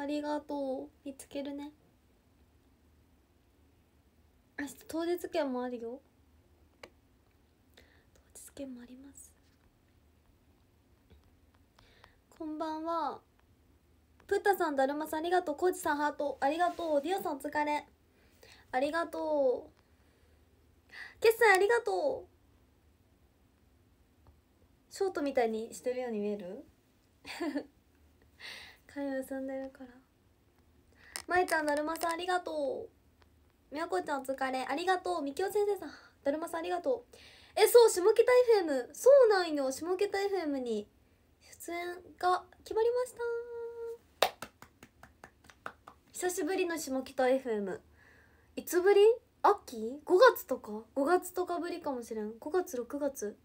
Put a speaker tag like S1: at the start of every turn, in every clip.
S1: ありがとう見つけるね明日当日券もあるよ当日券もありますこんばんはプッタさんだるまさんありがとうコーチさんハートありがとうディアさんお疲れありがとう決済ありがとうショートみたいにしてるように見える会話進んでるからまいちゃんだるまさんありがとうみやこちゃんお疲れありがとうみきお先生さんだるまさんありがとうえそう下北 FM そうなんよ下北 FM に出演が決まりました久しぶりの下北 FM いつぶり秋 ?5 月とか5月とかぶりかもしれん5月6月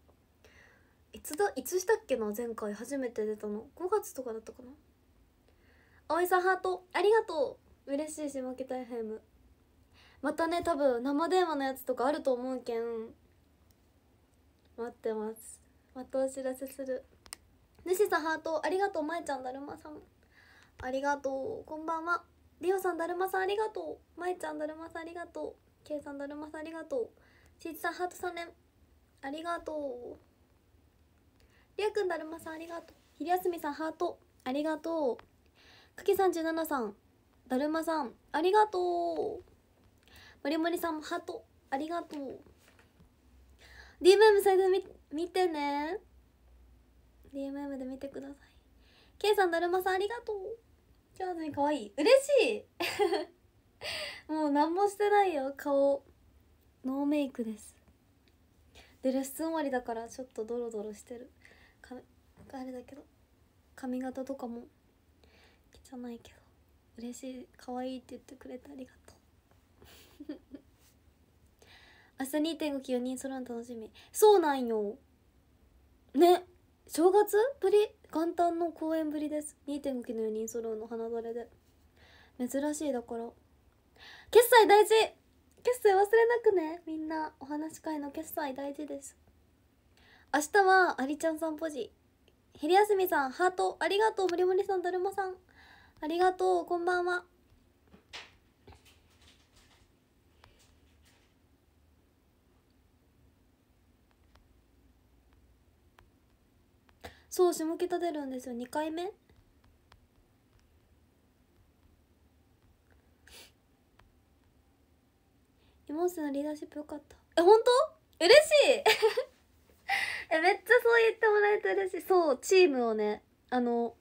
S1: いつだいつしたっけな前回初めて出たの5月とかだったかなおさんハートありがとう嬉しいし負けたいヘムまたね多分生電話のやつとかあると思うけん待ってますまたお知らせする主さんハートありがとうまえちゃんだるまさんありがとうこんばんはりおさんだるまさんありがとうまえちゃんだるまさんありがとうけいさんだるまさんありがとうしいちさんハート3ねありがとうりゅうくんだるまさんありがとう昼休みさんハートありがとうかけさん17さんだるまさんありがとうもりもりさんもハートありがとう DMM サイト見見てね DMM で見てくださいいさんだるまさんありがとう上手にかわいい嬉しい もう何もしてないよ顔ノーメイクですでレッスン終わりだからちょっとドロドロしてるかあれだけど髪型とかもじゃないけど嬉しい可愛いって言ってくれてありがとう 明日2.5期4人揃うの楽しみそうなんよね正月ぶり元旦の公演ぶりです2.5期の4人揃うの花ぞれで珍しいだから決済大事決済忘れなくねみんなお話し会の決済大事です明日はありちゃんさんポジ昼休みさんハートありがとうもりもりさんだるまさんありがとうこんばんはそう下北出るんですよ二回目妹さんのリーダーシップよかったえ本当嬉しい えめっちゃそう言ってもらえて嬉しいそうチームをねあの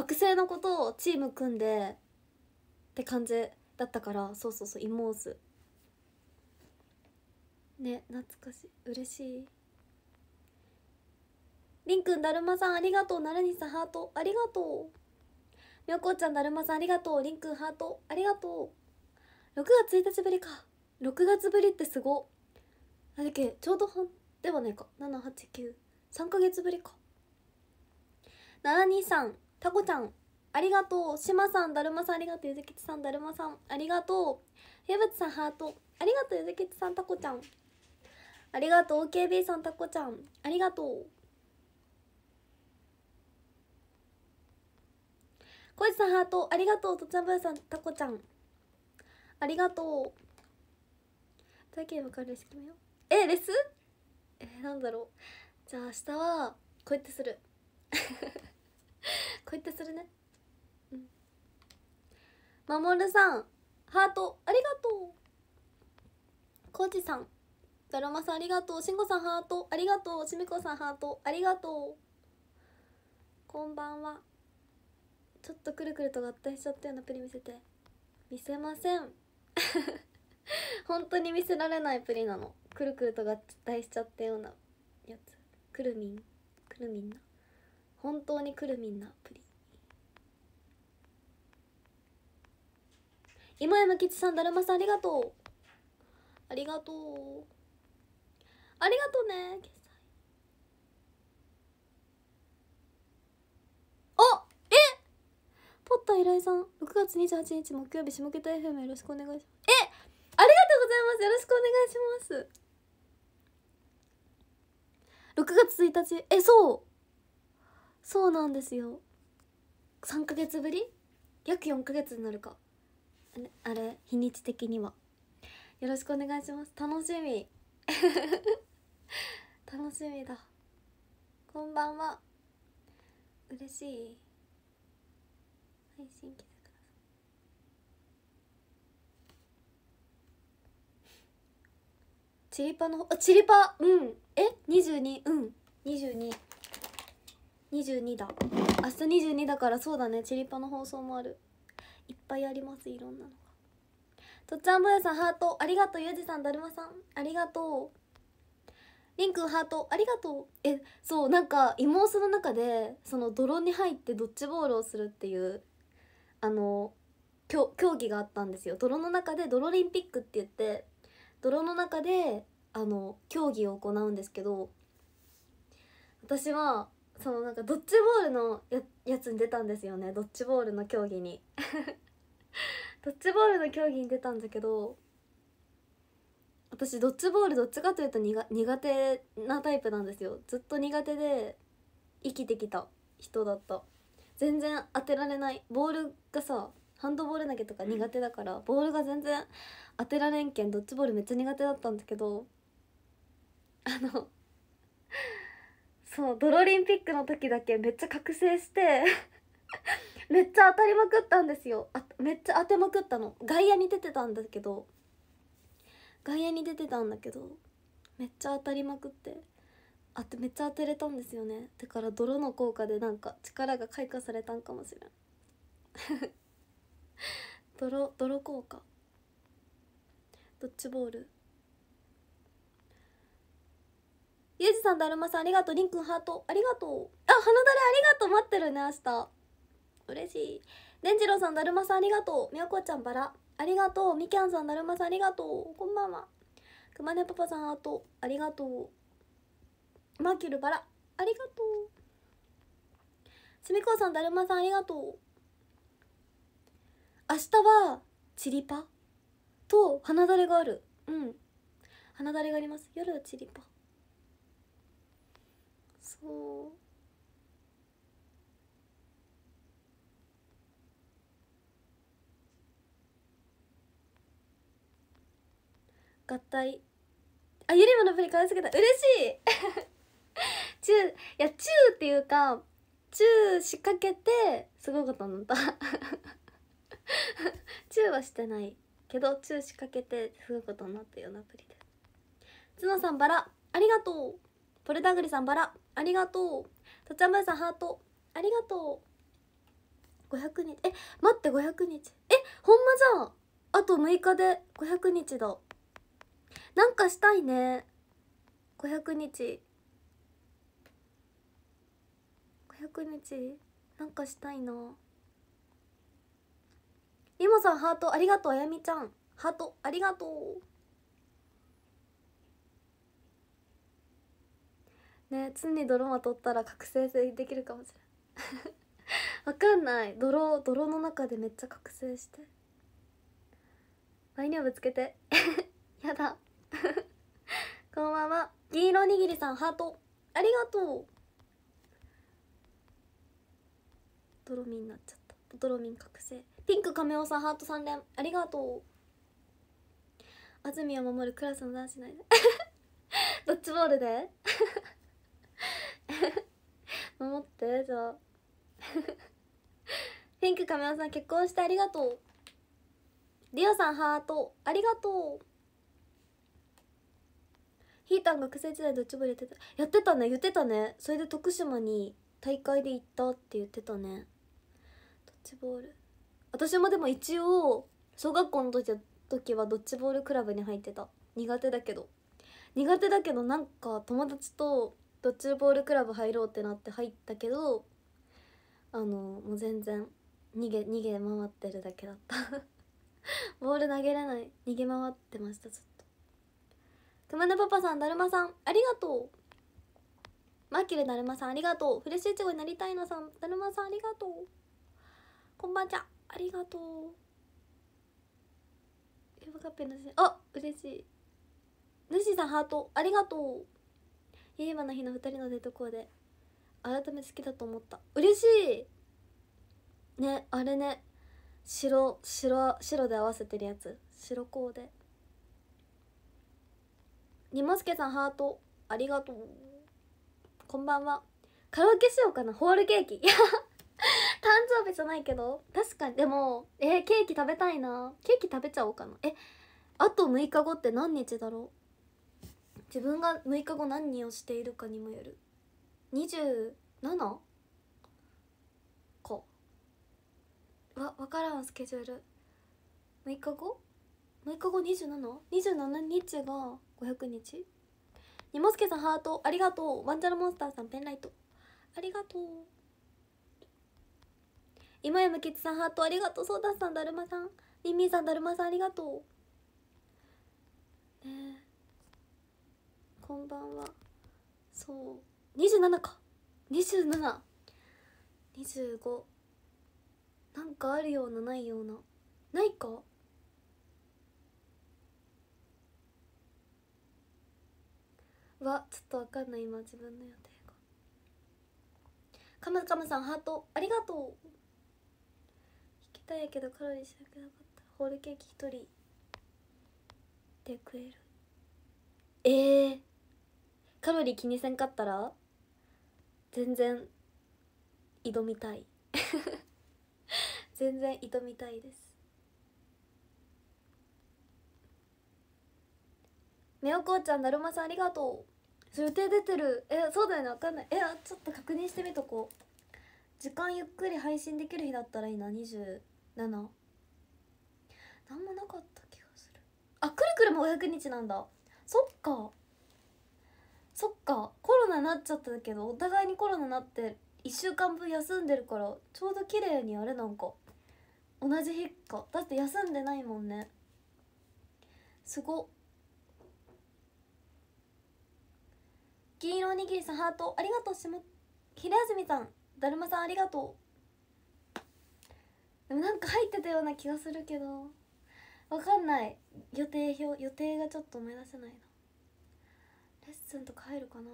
S1: 学生のことをチーム組んでって感じだったからそうそうそうイモーズね懐かしい嬉しいりんくんだるまさんありがとうなるにさんハートありがとうみょこちゃんだるまさんありがとうりんくんハートありがとう6月1日ぶりか6月ぶりってすごあれけちょうど半ではないか789 3ヶ月ぶりか723タコちゃんありがとうしまさんだるまさんありがとうゆずきちさんだるまさんありがとう矢渕さんハートありがとうゆずきちさんタコちゃんありがとう OKB さんタコちゃんありがとう小石さんハートありがとうとちゃぶさんタコちゃんありがとうだけわかるし決めよえレスえー、なんだろうじゃあ明日はこうやってする こういったするねまもるさんハートありがとうコーチさんだるまさんありがとうしんごさんハートありがとうしみこさんハートありがとうこんばんはちょっとくるくると合体しちゃったようなプリ見せて見せません 本当に見せられないプリなのくるくると合体しちゃったようなやつくるみんくるみんな本当にくるみんなプリ今山吉さんだるまさんありがとうありがとうありがとうね決済あえポッター依頼さん6月28日木曜日下桁 FM よろしくお願いしますえありがとうございますよろしくお願いします6月1日えそうそうなんですよ3ヶ月ぶり約4ヶ月になるかあれ日にち的にはよろしくお願いします楽しみ 楽しみだこんばんは嬉しい配信来チリパのあチリパうんえ二22うん22 22だ明日22だからそうだねチリパの放送もあるいっぱいありますいろんなのがとっちゃんぼやさんハートありがとうゆうじさんだるまさんありがとうりんくんハートありがとうえそうなんか妹の中でその泥に入ってドッジボールをするっていうあの競技があったんですよ泥の中で泥リンピックって言って泥の中であの競技を行うんですけど私はそのなんかドッジボールのややつに出たんですよねドッジボールの競技に ドッジボールの競技に出たんだけど私ドッジボールどっちかというと苦手なタイプなんですよずっと苦手で生きてきた人だった全然当てられないボールがさハンドボール投げとか苦手だからボールが全然当てられんけんドッジボールめっちゃ苦手だったんだけどあのそうドロリンピックの時だけめっちゃ覚醒して めっちゃ当たりまくったんですよあめっちゃ当てまくったの外野に出てたんだけど外野に出てたんだけどめっちゃ当たりまくってあとめっちゃ当てれたんですよねだから泥の効果でなんか力が開花されたんかもしれん 泥泥効果ドッジボールゆうじさん、だるまさん、ありがとう。りんくん、ハート、ありがとう。あ、花だれ、ありがとう。待ってるね、明日。嬉しい。でんじろうさん、だるまさん、ありがとう。みやこちゃん、バラ。ありがとう。みきゃんさん、だるまさん、ありがとう。こんばんは。くまねパパさん、ハートありがとう。マキュル、バラ。ありがとう。すみこさん、だるまさん、ありがとう。明日は、チリパと、花だれがある。うん。花だれがあります。夜はチリパ。そう合体あゆりまのプリ可愛すぎた嬉しいちゅう、いやちゅうっていうかちゅう仕掛けてすごいことになったちゅうはしてないけどちゅう仕掛けてすごいことになったよなプリで角さんバラありがとうポルダグリさんバラありがとうとちゃまさんハートありがとう500日え待って500日えほんまじゃんあと6日で500日だなんかしたいね500日500日なんかしたいなリモさんハートありがとうあやみちゃんハートありがとうね常に泥まとったら覚醒できるかもしれない わかんない泥泥の中でめっちゃ覚醒してワイにはぶつけて やだ こんばんは銀色おにぎりさんハートありがとう泥みになっちゃった泥みん覚醒ピンク亀尾さんハート3連ありがとう安住を守るクラスの男子ないでドッジボールで思 ってじゃあ ピンク亀尾さん結婚してありがとうリオさんハートありがとうひーたん学生時代ドッジボールやってたやってたね言ってたねそれで徳島に大会で行ったって言ってたねドッジボール私もでも一応小学校の時時はドッジボールクラブに入ってた苦手だけど苦手だけどなんか友達とドッジボールクラブ入ろうってなって入ったけどあのもう全然逃げ逃げ回ってるだけだった ボール投げれない逃げ回ってましたずっと熊根パパさんだるまさんありがとうマキルだるまさんありがとうフレッシュイチゴになりたいのさんだるまさんありがとうこんばんちゃありがとうあ嬉しい主さんハートありがとう映の日の2人のデートコーデ改めて好きだと思った嬉しいねあれね白白白で合わせてるやつ白コーデにもすけさんハートありがとうこんばんはカラオケしようかなホールケーキいや誕生日じゃないけど確かにでもえー、ケーキ食べたいなケーキ食べちゃおうかなえあと6日後って何日だろ自分が6日後何をしているかにもよる 27? かわ分からんスケジュール6日後6日後 27?27 日が500日にもすけさんハートありがとうワンチャラモンスターさんペンライトありがとう今やむきつさんハートありがとうソーダさんだるまさんりんみさんだるまさんありがとうねえこんばんはそう27か2725なんかあるようなないようなないかはちょっとわかんない今自分の予定がカムカムさんハートありがとう弾きたいけどカロリーしなくなかったホールケーキ一人で食えるええーカロリー気にせんかったら全然挑みたい 全然挑みたいですみおこうちゃんだるまさんありがとう予定出てるえそうだよね分かんないえちょっと確認してみとこう時間ゆっくり配信できる日だったらいいな27なんもなかった気がするあくるくるも500日なんだそっかそっかコロナなっちゃったけどお互いにコロナなって1週間分休んでるからちょうど綺麗にあれなんか同じ日かだって休んでないもんねすごっ銀色おにぎりさんハートありがとうしもひれあずみさんだるまさんありがとうでもなんか入ってたような気がするけどわかんない予定表予定がちょっと思い出せないなレッスンと帰るかな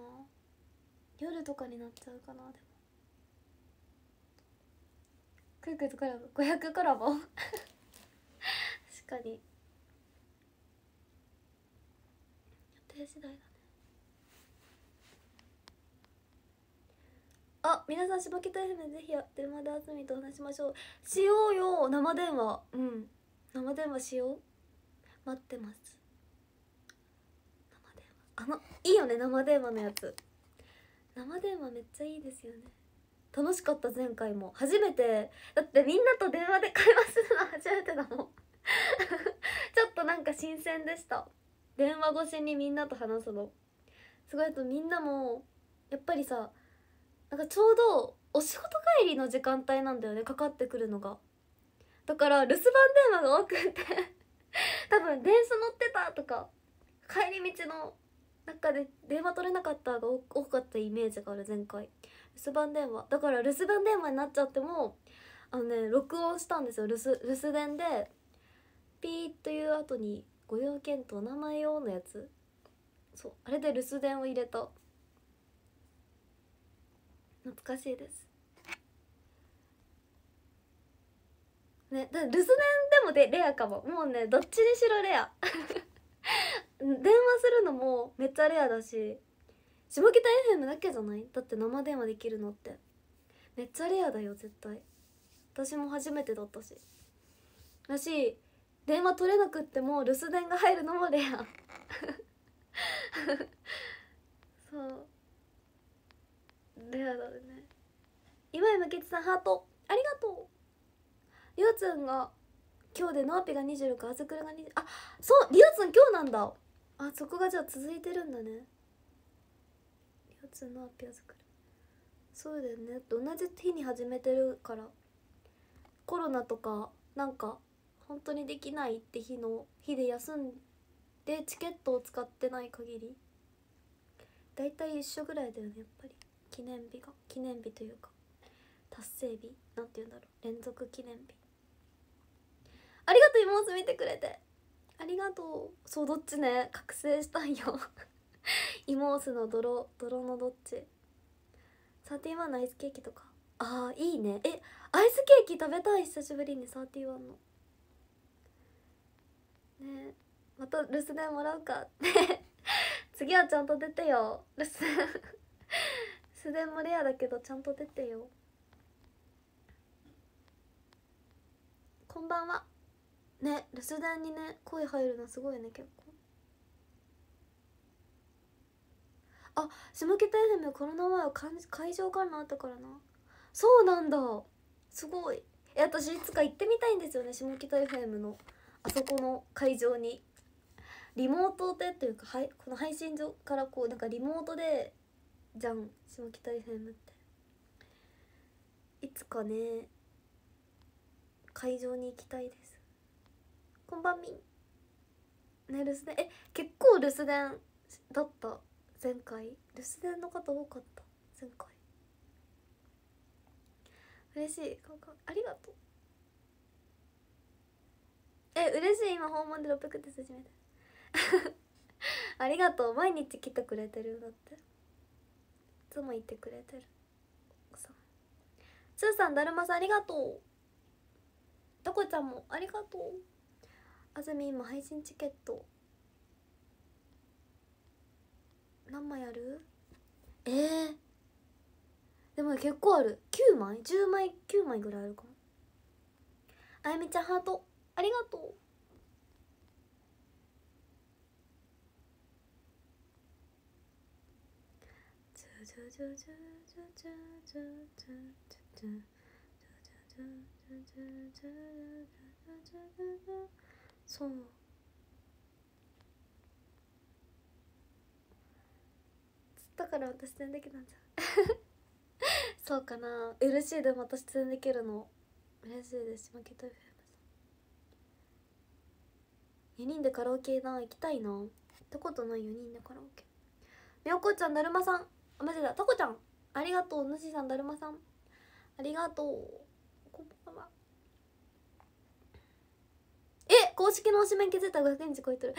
S1: 夜とかになっちゃうかなでもクイクイとコラボ500コラボ 確かに予定次第だねあ皆さんきたい m ぜひ電話であずみと話しましょうしようよ生電話うん生電話しよう待ってますあのいいよね生電話のやつ生電話めっちゃいいですよね楽しかった前回も初めてだってみんなと電話で会話するの初めてだもん ちょっとなんか新鮮でした電話越しにみんなと話すのすごいとみんなもやっぱりさなんかちょうどお仕事帰りの時間帯なんだよねかかってくるのがだから留守番電話が多くて 多分電車乗ってたとか帰り道のかで電話取れなかったが多かったイメージがある前回留守番電話だから留守番電話になっちゃってもあのね録音したんですよ留守留守電でピーという後に「ご用件とお名前を」のやつそうあれで留守電を入れた懐かしいですね留守電でもでレアかももうねどっちにしろレア電話するのもめっちゃレアだし下北 FM だけじゃないだって生電話できるのってめっちゃレアだよ絶対私も初めてだったしだし電話取れなくっても留守電が入るのもレア そうレアだね今井真吉さんハートありがとうりょうつんが今日でのあぴが26あずくるが20あそうりょうつん今日なんだあそこがじゃあ続いてるんだね4つのアピア作るそうだよね同じ日に始めてるからコロナとかなんか本当にできないって日の日で休んでチケットを使ってない限り大体一緒ぐらいだよねやっぱり記念日が記念日というか達成日なんて言うんだろう連続記念日ありがとう妹見てくれてありがとうそうどっちね覚醒したいよ イモースの泥泥のどっちサーティワンのアイスケーキとかああ、いいねえアイスケーキ食べたい久しぶりにサーティワンのねまた留守電もらうか 次はちゃんと出てよ留守留守電もレアだけどちゃんと出てよこんばんはね留守電にね声入るのすごいね結構あ下北 FM コロナ前は会場観覧あったからなそうなんだすごいえ私いつか行ってみたいんですよね下北 FM のあそこの会場にリモートでというかはいこの配信所からこうなんかリモートでじゃん下北 FM っていつかね会場に行きたいですこんばんみね留守電え結構留守電だった前回留守電の方多かった前回嬉しいありがとうえ嬉しい今訪問で600手始めた ありがとう毎日来てくれてるんだっていつも言ってくれてるさつーさんだるまさんありがとうタこちゃんもありがとう安住今配信チケット何枚あるえー、でも結構ある9枚10枚9枚ぐらいあるかもあやみちゃんハートありがとうそうだから私全然できたんじゃ そうかな嬉しいでも私全然できるの嬉しいです負けた4人でカラオケな行きたいな行ったことない4人でカラオケみょこちゃんだるまさんあマジだたこちゃんありがとうぬしさんだるまさんありがとう式の推しメン気づいたら500日超えてる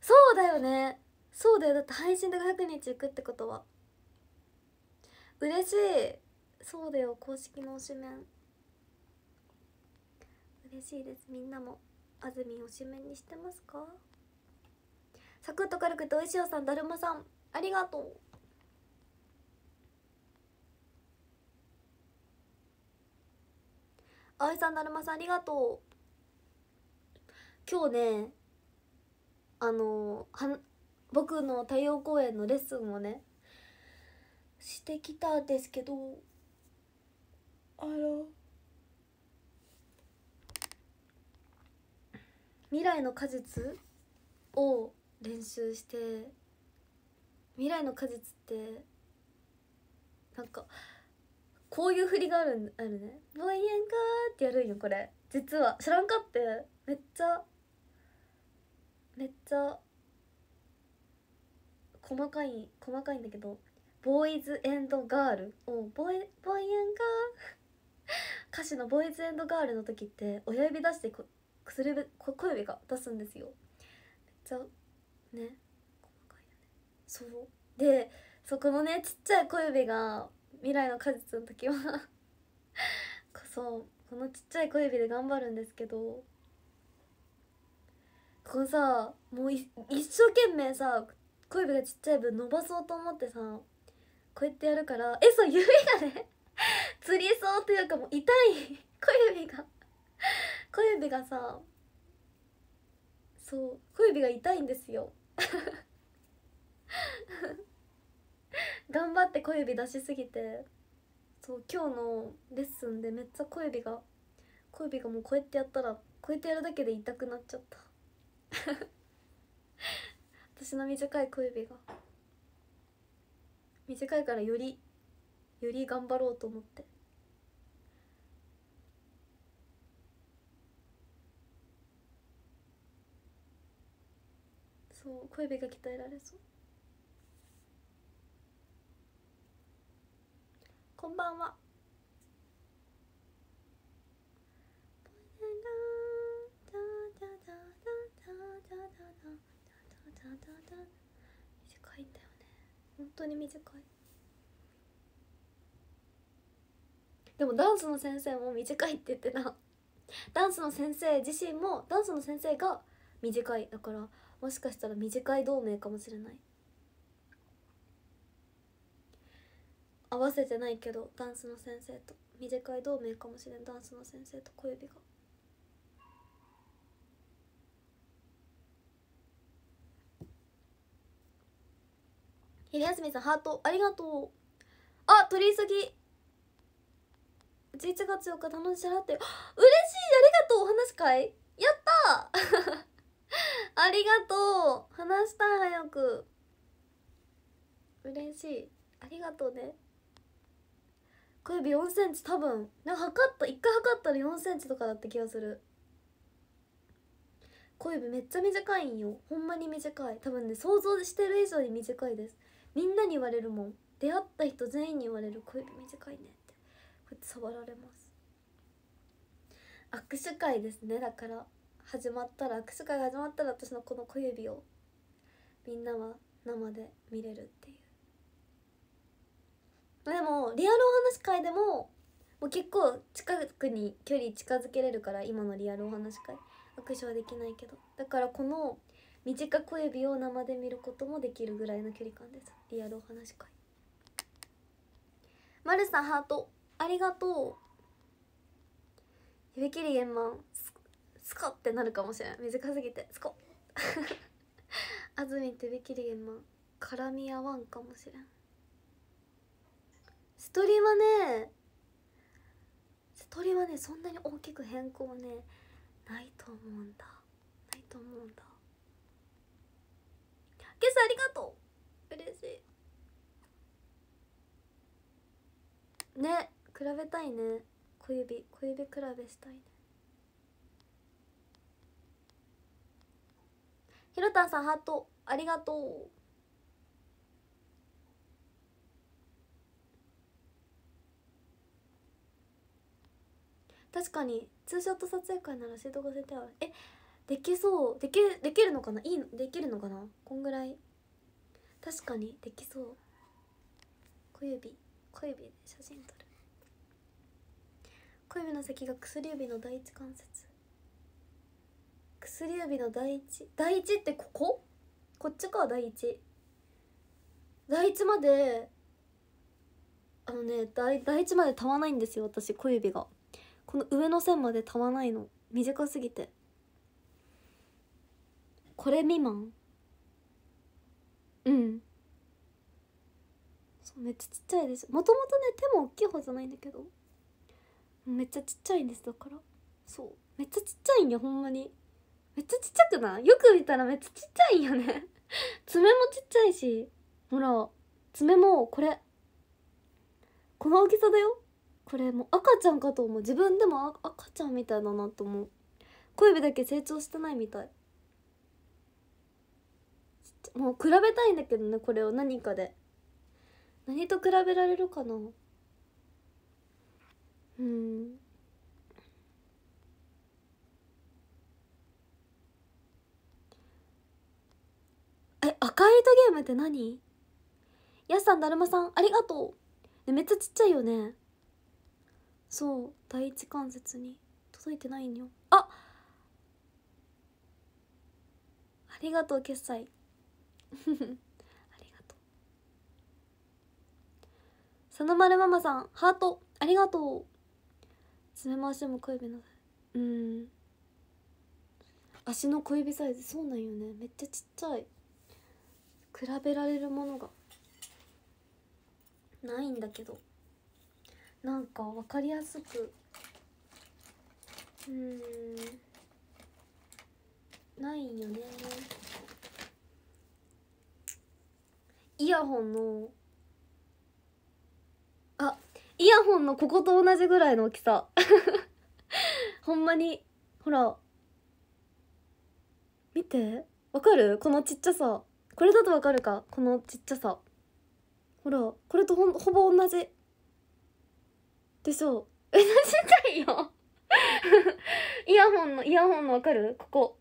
S1: そうだよねそうだよだって配信で500日いくってことは嬉しいそうだよ公式の推しメン嬉しいですみんなも安住推しメンにしてますかサクッと軽くておいしおさんだるまさんありがとういさんだるまさんありがとう今日ねあのは僕の太陽公演のレッスンをねしてきたんですけどあら未来の果実を練習して未来の果実ってなんかこういう振りがあるあるね「ボイエンガー」ってやるんよこれ実は知らんかってめっちゃめっちゃ細かい細かいんだけどボーイズエンドガールをボイボイエンガー歌詞のボーイズエンドガールの時って親指出してこ薬指こ小指が出すんですよめっちゃね細かいよねそうでそこのねちっちゃい小指が未来の果実の時はこそこのちっちゃい小指で頑張るんですけどこさもう一生懸命さ小指がちっちゃい分伸ばそうと思ってさこうやってやるからえそう指がね つりそうというかもう痛い小指が小指がさそう小指が痛いんですよ 頑張って小指出しすぎてそう今日のレッスンでめっちゃ小指が小指がもうこうやってやったらこうやってやるだけで痛くなっちゃった 私の短い小指が短いからよりより頑張ろうと思ってそう小指が鍛えられそうこんばんはだだだ短いんだよね本当に短いでもダンスの先生も短いって言ってたダンスの先生自身もダンスの先生が短いだからもしかしたら短い同盟かもしれない合わせてないけどダンスの先生と短い同盟かもしれんダンスの先生と小指が。昼休みさんハートありがとうあ取り急ぎ11月4日楽しからって 嬉しいありがとうお話会やった ありがとう話したい早く嬉しいありがとうね小指4センチ多分なんか測った1回測ったら4センチとかだった気がする小指めっちゃ短いんよほんまに短い多分ね想像してる以上に短いですみんなに言われるもん出会った人全員に言われる小指短いねってこうやって触られます握手会ですねだから始まったら握手会が始まったら私のこの小指をみんなは生で見れるっていうでもリアルお話会でももう結構近くに距離近づけれるから今のリアルお話会握手はできないけどだからこの短小指を生で見ることもできるぐらいの距離感ですリアルお話会まるさんハートありがとう指切り円満スコってなるかもしれない短すぎてスコ 安住手引きり円満絡み合わんかもしれんストリーはねストリーはねそんなに大きく変更ねないと思うんだないと思うんだありがとう嬉しいね比べたいね小指小指比べしたいねひろたんさんハートありがとう確かにツーショット撮影会ならシートがせてあえできそうできできるのかないいできるのかなこんぐらい確かにできそう小指小指で写真撮る小指の先が薬指の第一関節薬指の第一第一ってこここっちか第一第一まであのね第第一までたまないんですよ私小指がこの上の線までたまないの短すぎてこれ未満うんそうめっちゃちっちゃいですもともとね手も大きい方じゃないんだけどめっちゃちっちゃいんですだからそうめっちゃちっちゃいんよほんまにめっちゃちっちゃくないよく見たらめっちゃちっちゃいんよね 爪もちっちゃいしほら爪もこれこの大きさだよこれもう赤ちゃんかと思う自分でも赤ちゃんみたいだなと思う小指だけ成長してないみたいもう比べたいんだけどねこれを何かで何と比べられるかなうんえ赤い糸ゲームって何やすさんだるまさんありがとう、めっちゃちっちゃいよねそう第一関節に届いてないんよあありがとう決済ありがとうさのまるママさんハートありがとう爪回しも小指のうん足の小指サイズそうなんよねめっちゃちっちゃい比べられるものがないんだけどなんか分かりやすくうんないよねイヤホンのあイヤホンのここと同じぐらいの大きさ ほんまにほら見てわかるこのちっちゃさこれだとわかるかこのちっちゃさほらこれとほぼ同じでしょう えちちゃいよ イヤホンのイヤホンのわかるここ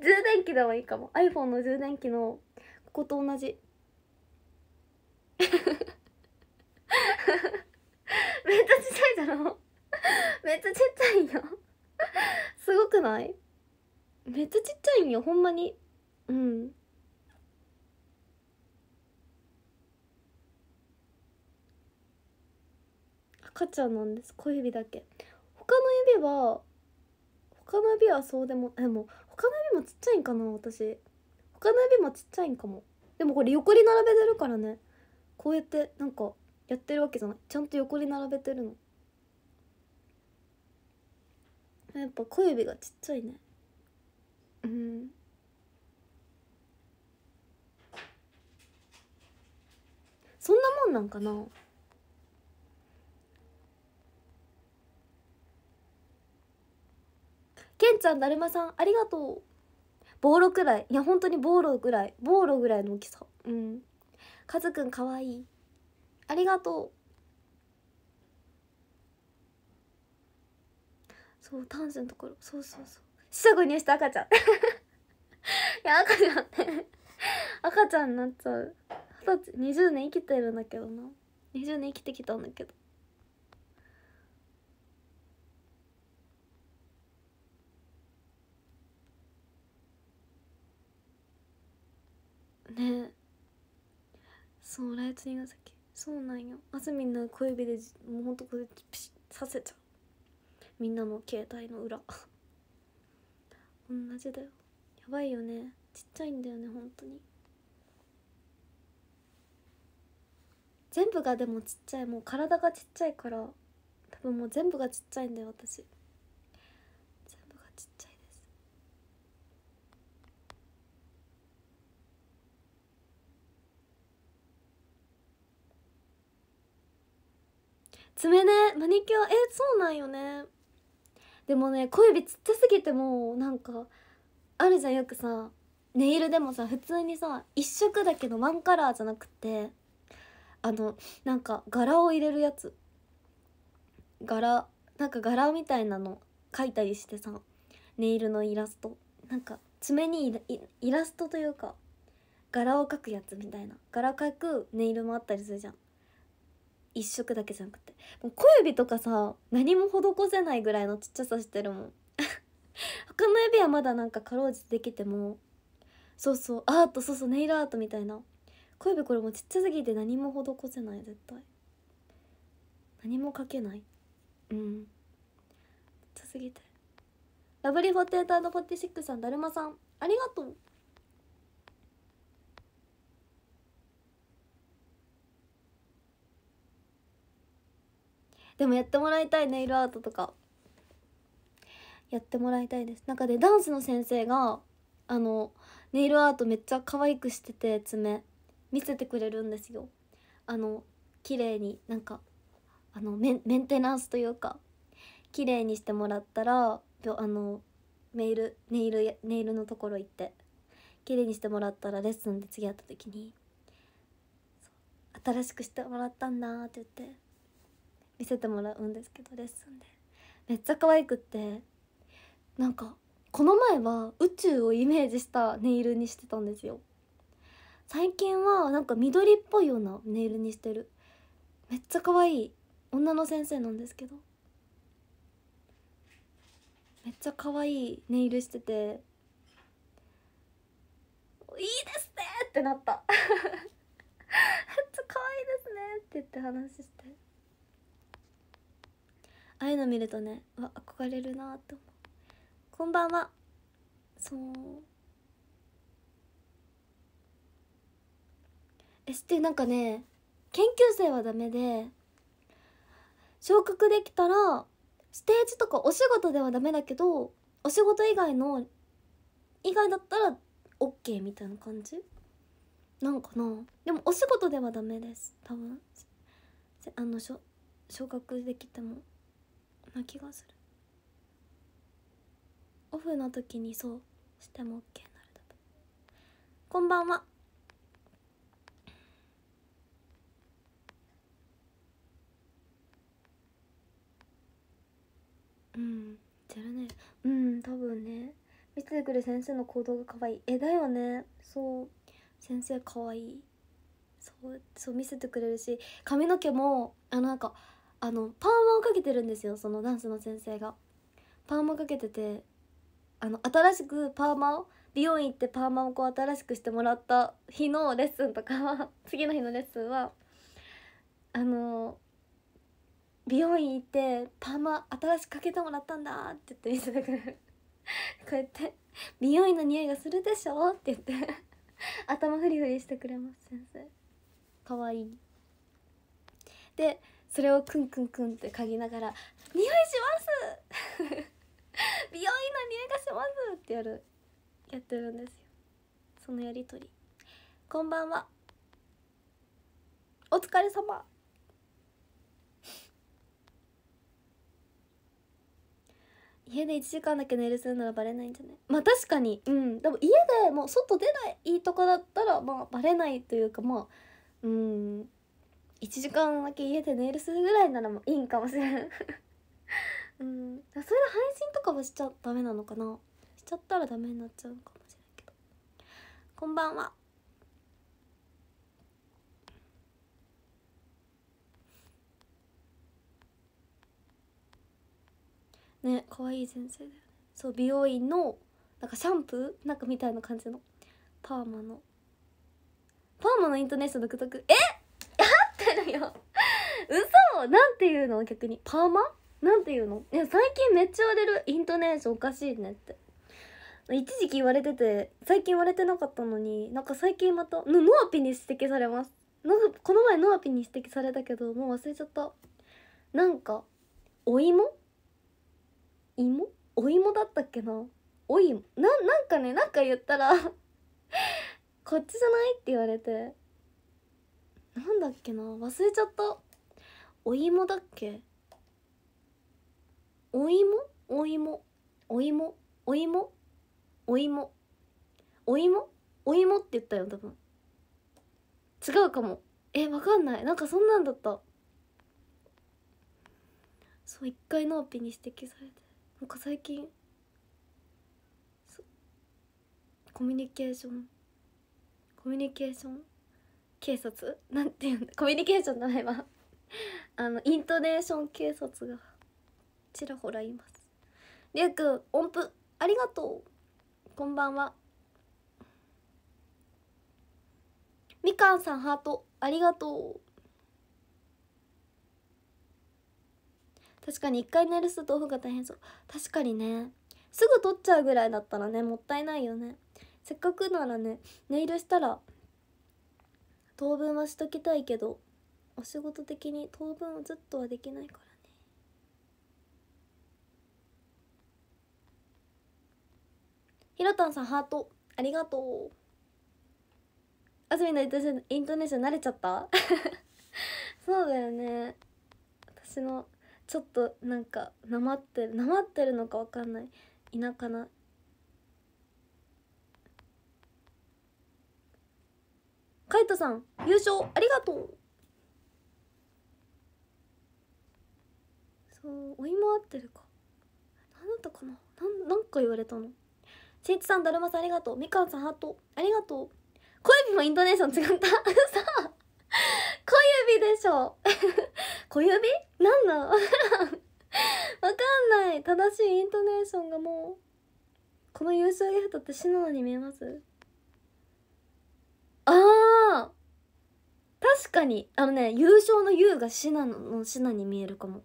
S1: 充電器ではいいかも iPhone の充電器のここと同じ めっちゃちっちゃいだろめっちゃちっちゃいよすごくないめっちゃちっちゃいんよほんまにうん赤ちゃんなんです小指だけ他の指は他の指はそうでもでも他の指もちっちゃいんかな私他の指もちっちゃいんかもでもこれ横に並べてるからねこうやってなんかやってるわけじゃないちゃんと横に並べてるのやっぱ小指がちっちゃいねうんそんなもんなんかなけんちゃんだるまさんありがとうボーロくらいいや本当にボーロぐらいボーロぐらいの大きさうんカズくんかわいいありがとうそうタンスのところそうそうそう四捨五入した赤ちゃん いや赤ちゃんって赤ちゃんになっちゃう二十歳20年生きてるんだけどな20年生きてきたんだけどねえそうライトニそうなんよあずみんな小指でもうほんとこれピシッさせちゃうみんなの携帯の裏 同じだよやばいよねちっちゃいんだよね本当に全部がでもちっちゃいもう体がちっちゃいから多分もう全部がちっちゃいんだよ私爪ねマニキュアえそうなんよねでもね小指つってすぎてもなんかあるじゃんよくさネイルでもさ普通にさ一色だけどワンカラーじゃなくてあのなんか柄を入れるやつ柄なんか柄みたいなの描いたりしてさネイルのイラストなんか爪にイラストというか柄を描くやつみたいな柄描くネイルもあったりするじゃん一色だけじゃなくてもう小指とかさ何も施せないぐらいのちっちゃさしてるもん 他の指はまだなんかかろうじてできてもそうそうアートそうそうネイルアートみたいな小指これもちっちゃすぎて何も施せない絶対何もかけないうんちっちゃすぎてラブリーフォテーターの46さんだるまさんありがとうでもやってもらいたいネイルアートとかやってもらいたいですなんかでダンスの先生があのネイルアートめっちゃ可愛くしてて爪見せてくれるんですよあの綺麗になんかあのメンテナンスというか綺麗にしてもらったらあのメールネイルネイルのところ行って綺麗にしてもらったらレッスンで次会った時に「新しくしてもらったんだ」って言って見せてもらうんですけどレッスンでめっちゃ可愛くってなんかこの前は宇宙をイメージしたネイルにしてたんですよ最近はなんか緑っぽいようなネイルにしてるめっちゃ可愛い女の先生なんですけどめっちゃ可愛いネイルしてて「いいですね!」ってなった めっちゃ可愛いですねって言って話して。ああいうの見るとねわ憧れるなと思うこんばんはそうえってなんかね研究生はダメで昇格できたらステージとかお仕事ではダメだけどお仕事以外の以外だったら OK みたいな感じなんかなでもお仕事ではダメです多分あのしょ昇格できてもな気がするオフの時にそうしても OK になるだとこんばんはうんてるねうん多分ね見せてくる先生の行動が可愛いえだよねそう先生可愛いそうそう見せてくれるし髪の毛もあなんかあのパーマをかけてるんですよそのダンスの先生がパーマかけててあの新しくパーマを美容院行ってパーマをこう新しくしてもらった日のレッスンとかは 次の日のレッスンはあの美容院行ってパーマ新しくかけてもらったんだって言って見せてくるこうやって「美容院の匂いがするでしょ」って言って頭フリフリしてくれます先生かわいいでそれをクンクンクンって嗅ぎながら「匂いします!」「美容院の匂いがします!」ってやるやってるんですよそのやり取り「こんばんはお疲れ様 家で1時間だけ寝るするならバレないんじゃないまあ確かにうんでも家でもう外出ないとかだったらまあバレないというかまあうん1時間だけ家でネイルするぐらいならもういいんかもしれん うんそれで配信とかはしちゃダメなのかなしちゃったらダメになっちゃうかもしれんけどこんばんはね可愛い先生だよねそう美容院のなんかシャンプーなんかみたいな感じのパーマのパーマのイントネーション独特えっるよ嘘なんていうの逆にパーマなんていうのいや最近めっちゃ言われるイントネーションおかしいねって一時期言われてて最近言われてなかったのになんか最近またノアピに指摘されますこの前ノアピに指摘されたけどもう忘れちゃったなんかお芋芋お芋だったっけなお芋ななんかねなんか言ったら こっちじゃないって言われてなんだっけな忘れちゃったお芋だっけお芋お芋お芋お芋お芋お芋お芋って言ったよ多分違うかもえわかんないなんかそんなんだったそう一回ノーピに指摘されてなんか最近コミュニケーションコミュニケーション警察なんていうのコミュニケーションじゃないわ あのイントネーション警察がちらほらいますりゅうくん音符ありがとうこんばんはみかんさんハートありがとう確かに一回寝るす豆腐が大変そう確かにねすぐ取っちゃうぐらいだったらねもったいないよねせっかくならねネイルしたら当分はしときたいけどお仕事的に当分ずっとはできないからねひろたんさんハートありがとうあずみのイントネーション慣れちゃった そうだよね私のちょっとなんかなまってるなまってるのかわかんない田舎なカイトさん優勝ありがとうそうお芋合ってるか何だったかななんなんか言われたのちんいちさんだるまさんありがとうみかんさんハートありがとう小指もイントネーション違ったさ小指でしょ 小指何なわかんない正しいイントネーションがもうこの優勝ギフトってシノに見えますあー確かにあのね優勝の優がシナノのシナに見えるかも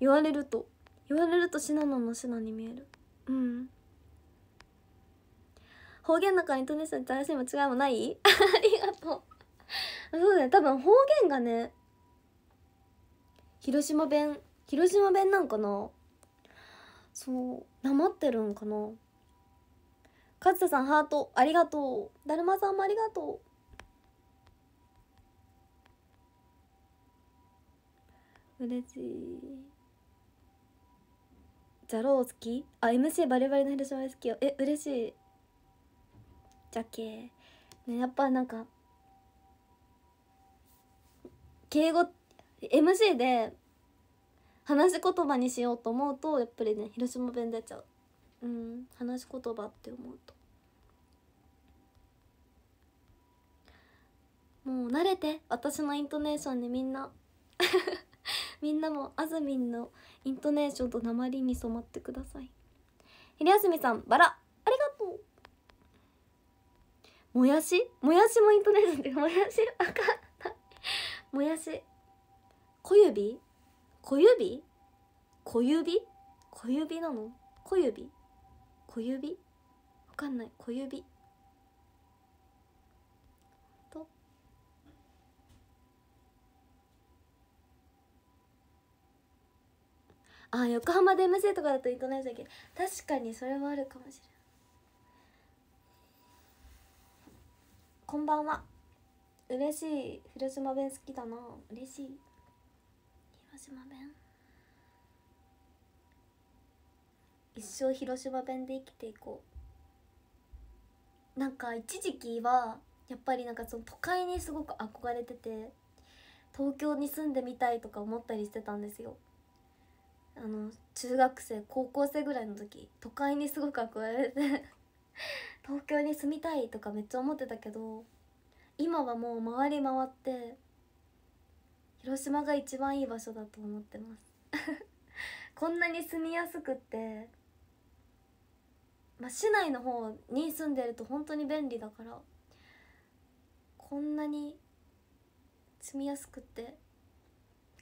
S1: 言われると言われるとシナノのシナに見えるうん方言の中にトネスに正しい間違いもない ありがとうそうだね多分方言がね広島弁広島弁なんかなそうなまってるんかな勝田さんハートありがとうだるまさんもありがとう嬉しいじゃろう好きあ MC バリバリの広島好きよえ嬉しいじゃけねやっぱなんか敬語 MC で話し言葉にしようと思うとやっぱりね広島弁出ちゃううん話し言葉って思うともう慣れて私のイントネーションにみんな みんなもあずみんのイントネーションと鉛に染まってくださいひ休すみさんバラありがとうもやしもやしもイントネーションってもやしわかんないもやし小指小指小指小指なの小指小指わかんない小指とあ横浜で MC とかだと行かないだけ確かにそれはあるかもしれないこんばんは嬉しい広島弁好きだな嬉しい広島弁一生広島弁で生きていこうなんか一時期はやっぱりなんかその都会にすごく憧れてて東京に住んでみたいとか思ったりしてたんですよあの中学生高校生ぐらいの時都会にすごく憧れて 東京に住みたいとかめっちゃ思ってたけど今はもう回り回って広島が一番いい場所だと思ってます こんなに住みやすくってまあ、市内の方に住んでると本当に便利だからこんなに住みやすくて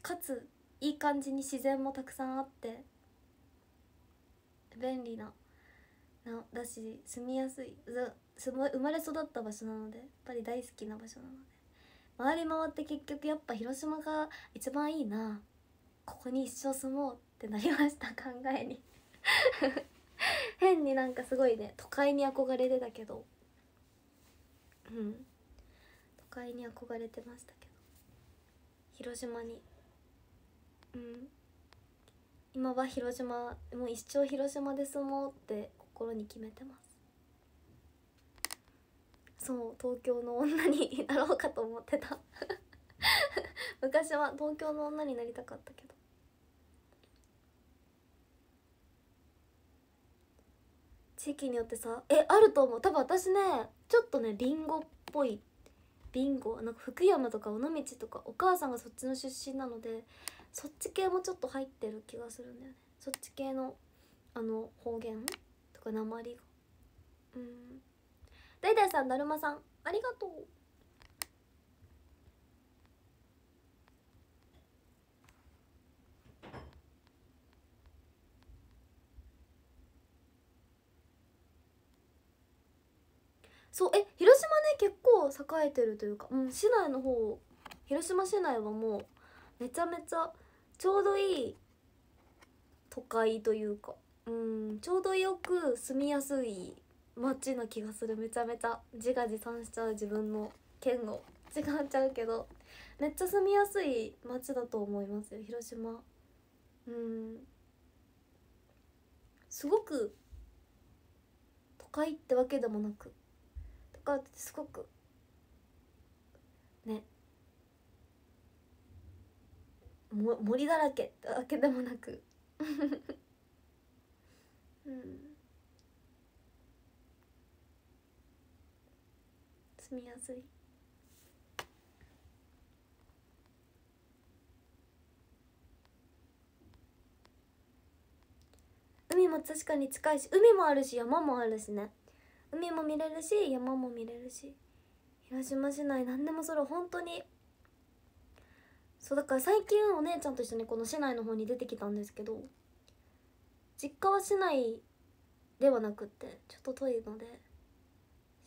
S1: かついい感じに自然もたくさんあって便利ななだし住みやすいすごい生まれ育った場所なのでやっぱり大好きな場所なので回り回って結局やっぱ広島が一番いいなここに一生住もうってなりました考えに変になんかすごいね都会に憧れてたけどうん都会に憧れてましたけど広島にうん今は広島もう一生広島で住もうって心に決めてますそう東京の女になろうかと思ってた 昔は東京の女になりたかったけど地域によってさえあると思う多分私ねちょっとねりんごっぽいビンゴなんか福山とか尾道とかお母さんがそっちの出身なのでそっち系もちょっと入ってる気がするんだよねそっち系のあの方言とか鉛がうんダイさんだるまさんありがとうそうえ広島ね結構栄えてるというか、うん、市内の方広島市内はもうめちゃめちゃちょうどいい都会というかうんちょうどよく住みやすい街な気がするめちゃめちゃ自画自賛しちゃう自分の県を違っちゃうけどめっちゃ住みやすい街だと思いますよ広島うんすごく都会ってわけでもなくカってすごくねも森だらけってわけでもなく うん住みやすい海も確かに近いし海もあるし山もあるしね海も見れるし山も見れるし広島市内何でもそれ本当にそうだから最近お姉ちゃんと一緒にこの市内の方に出てきたんですけど実家は市内ではなくってちょっと遠いので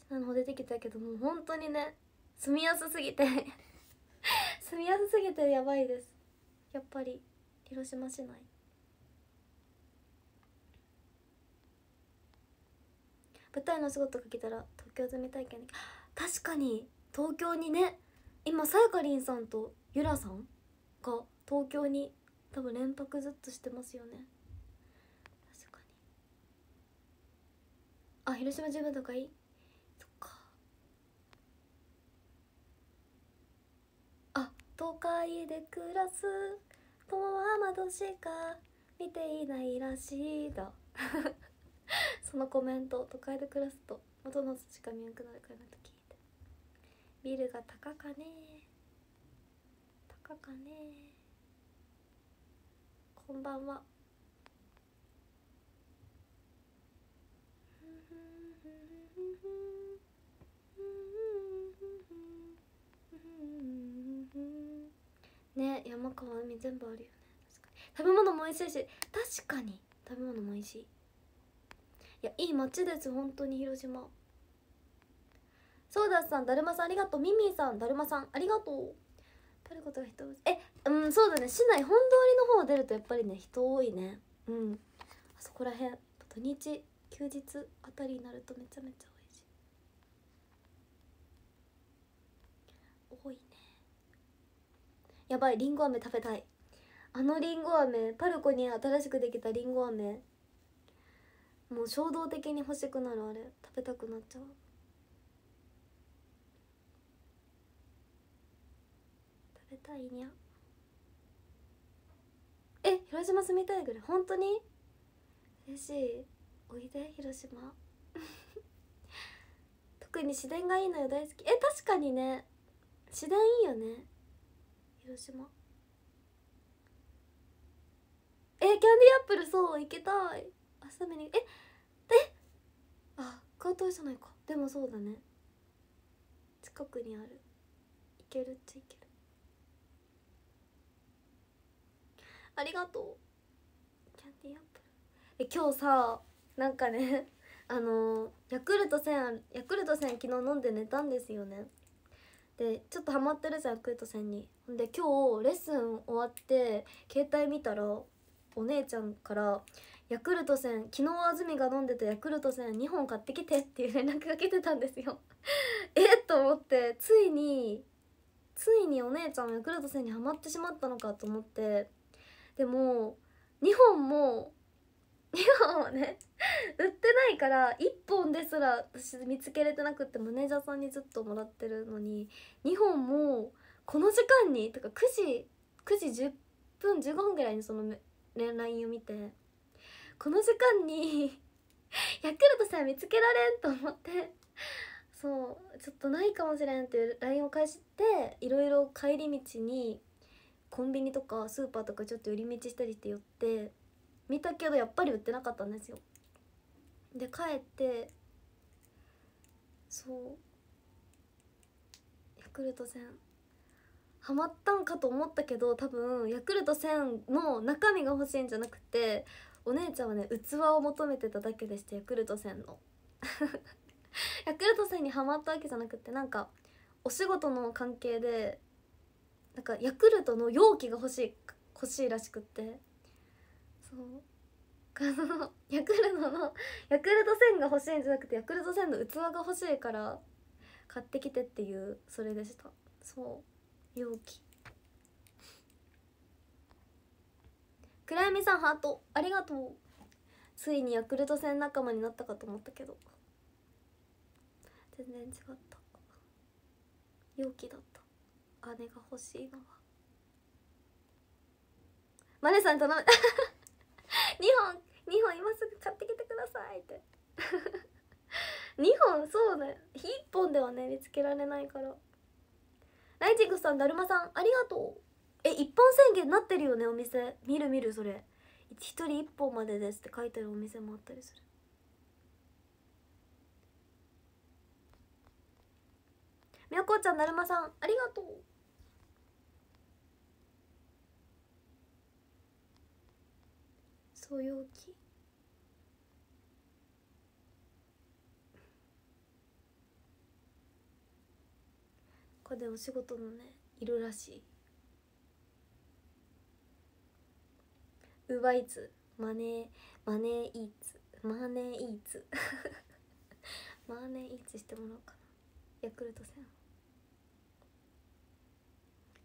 S1: 市内の方出てきたけどもう本当にね住みやすすぎて 住みやすすぎてやばいですやっぱり広島市内舞台の仕事かけたら東京住み体験で確かに東京にね今さやかりんさんとゆらさんが東京に多分連泊ずっとしてますよね確かにあ広島十分かいそっかあ都会で暮らす友は窓しか見ていないらしいだそのコメント都会で暮らすと元のしか見えなくなるからなと聞いてビルが高かね高かねこんばんはね山川海全部あるよね確かに食べ物も美味しいし確かに食べ物も美味しいいやいい街です本当に広島ソーダさんだるまさんありがとうミミィさんだるまさんありがとうパルコとか人えうんそうだね市内本通りの方出るとやっぱりね人多いねうんあそこらへん土日休日あたりになるとめちゃめちゃ多いし多いねやばいりんご飴食べたいあのりんご飴パルコに新しくできたりんご飴もう衝動的に欲しくなるあれ食べたくなっちゃう食べたいにゃえ広島住みたいぐらい本当に嬉しいおいで広島 特に自然がいいのよ大好きえ確かにね自然いいよね広島えキャンディアップルそう行きたい明日見にえ解体じゃないかでもそうだね近くにある行けるっちゃ行けるありがとうキャンディーアップルえ今日さなんかね あのヤクルト1000ヤクルト1000昨日飲んで寝たんですよねでちょっとハマってるじゃんヤクルト1000にで今日レッスン終わって携帯見たらお姉ちゃんからヤクルト戦昨日安住が飲んでたヤクルト戦2本買ってきてっていう連絡が来てたんですよ えっと思ってついについにお姉ちゃんヤクルト戦にはまってしまったのかと思ってでも2本も2 本はね売ってないから1本ですら私見つけれてなくってマネージャーさんにずっともらってるのに2本もこの時間にとか9時9時10分15分ぐらいにその LINE を見てこの時間にヤクルトさん見つけられんと思ってそうちょっとないかもしれんっていう LINE を返していろいろ帰り道にコンビニとかスーパーとかちょっと寄り道したりして寄って見たけどやっぱり売ってなかったんですよで帰ってそうヤクルト戦ハマったんかと思ったけど多分ヤクルト1000の中身が欲しいんじゃなくてお姉ちゃんはね器を求めてただけでしてヤクルト戦の ヤクルト戦にはまったわけじゃなくてなんかお仕事の関係でなんかヤクルトの容器が欲しい欲しいらしくってそう あのヤクルトのヤクルト戦が欲しいんじゃなくてヤクルト戦の器が欲しいから買ってきてっていうそれでしたそう容器暗闇さんハートありがとうついにヤクルト戦仲間になったかと思ったけど全然違った容器だった姉が欲しいのはマネさん頼む2 本2本今すぐ買ってきてくださいって2 本そうだよ1本ではね見つけられないからライチングさんだるまさんありがとうえ一本宣言なってるよねお店見る見るそれ一人一本までですって書いてるお店もあったりするみやこちゃんだるまさんありがとうそうよきここでお仕事のねいるらしいウーバーイーツマネーマネーイーツマネーイーツ マーネーイーツしてもらおうかなヤクルト戦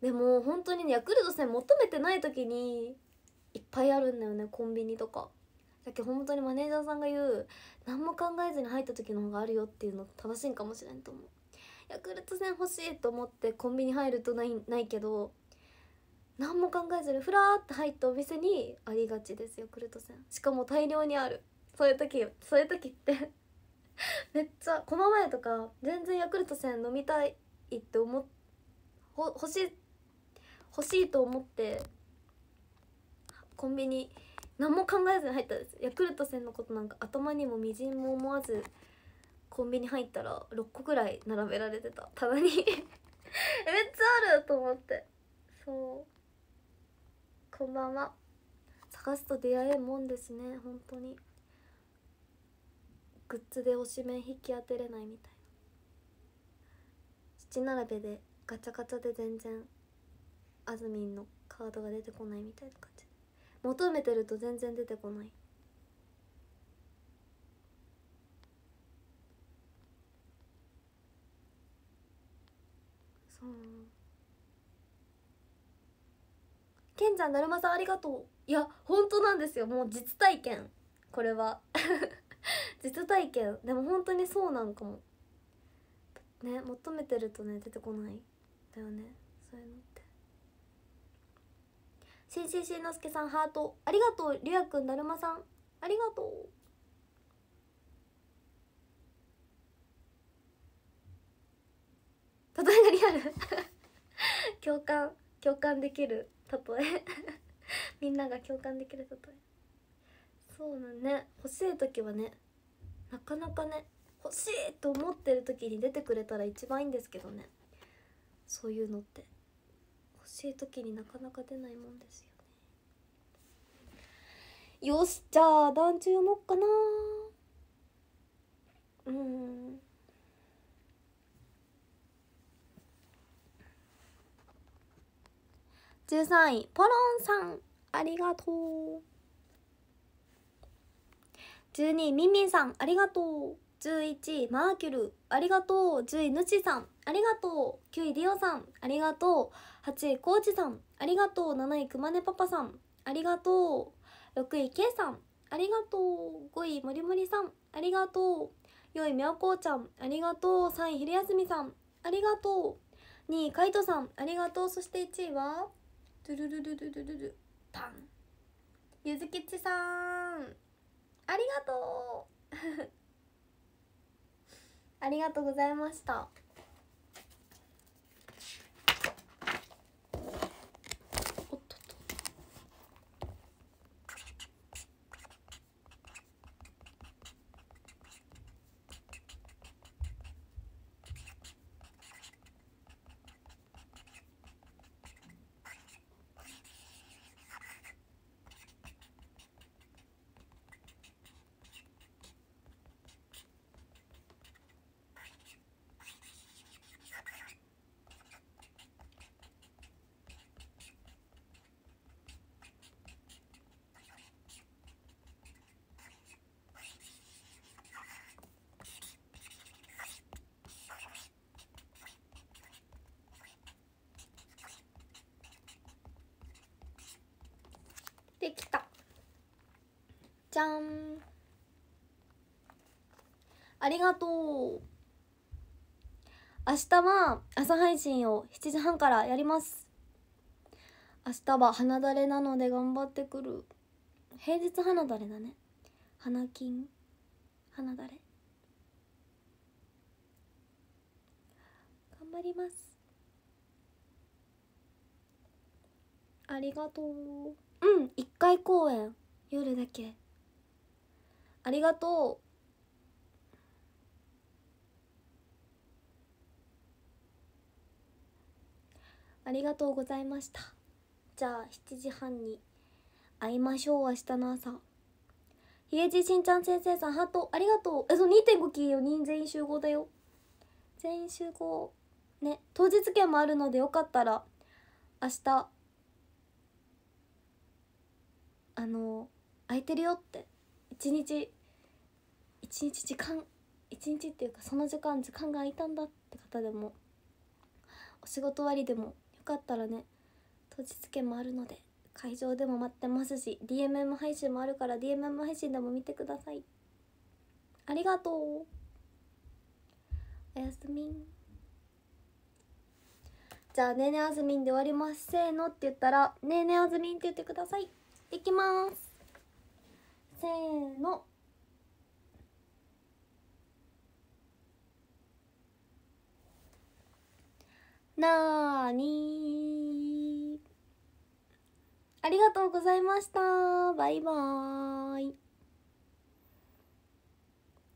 S1: でも本当にねヤクルト戦求めてない時にいっぱいあるんだよねコンビニとかだけど本当にマネージャーさんが言う何も考えずに入った時の方があるよっていうの正しいんかもしれんと思うヤクルト戦欲しいと思ってコンビニ入るとないないけど何も考えずにふらーって入ったお店にありがちですよクルト線しかも大量にあるそういう時そういう時って めっちゃこの前とか全然ヤクルト1飲みたいって思っほ欲しい欲しいと思ってコンビニ何も考えずに入ったんですヤクルト1のことなんか頭にもみじんも思わずコンビニ入ったら6個ぐらい並べられてたただに めっちゃあると思ってそうこんばんは探すと出会えもんですね本当にグッズで推しメン引き当てれないみたいな土並べでガチャガチャで全然あずみんのカードが出てこないみたいな感じ求めてると全然出てこないちゃんだるまさんありがとういや本当なんですよもう実体験これは 実体験でも本当にそうなんかもね求めてるとね出てこないだよねそういうのってんしんのすけさんハートありがとうりゅやくんだるまさんありがとうたとえがリアル 共感共感できる例え みんなが共感できる例えそうんね欲しい時はねなかなかね欲しいと思ってる時に出てくれたら一番いいんですけどねそういうのって欲しい時になかなか出ないもんですよねよしじゃあ団地読もうかなうん13位ポロンさんありがとう12位みんみんさんありがとう11位マーキュルありがとう10位ぬちさんありがとう9位りおさんありがとう8位こうじさんありがとう7位くまねパパさんありがとう6位けいさんありがとう5位もりもりさんありがとう4位みょこうちゃんありがとう3位ひるやすみさんありがとう2位かいとさんありがとうそして1位はドゥルルルルルルルパンゆずきちさんありがとう ありがとうございましたちゃんありがとう明日は朝配信を7時半からやります明日は花だれなので頑張ってくる平日花だれだね花金花だれ頑張りますありがとううん1回公演夜だけありがとうありがとうございましたじゃあ7時半に会いましょう明日の朝ひげじしんちゃん先生さんハートありがとうえその2.5期4人全員集合だよ全員集合ね当日券もあるのでよかったら明日あの空いてるよって一日一日時間一日っていうかその時間時間が空いたんだって方でもお仕事終わりでもよかったらね当日券もあるので会場でも待ってますし DMM 配信もあるから DMM 配信でも見てくださいありがとうおやすみじゃあ「ねえねあずみん」で終わりますせーのって言ったら「ねえねあずみん」って言ってくださいいきますせーのなーにありがとうございましたバイバーイ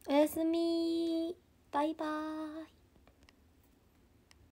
S1: おやすみバイバーイ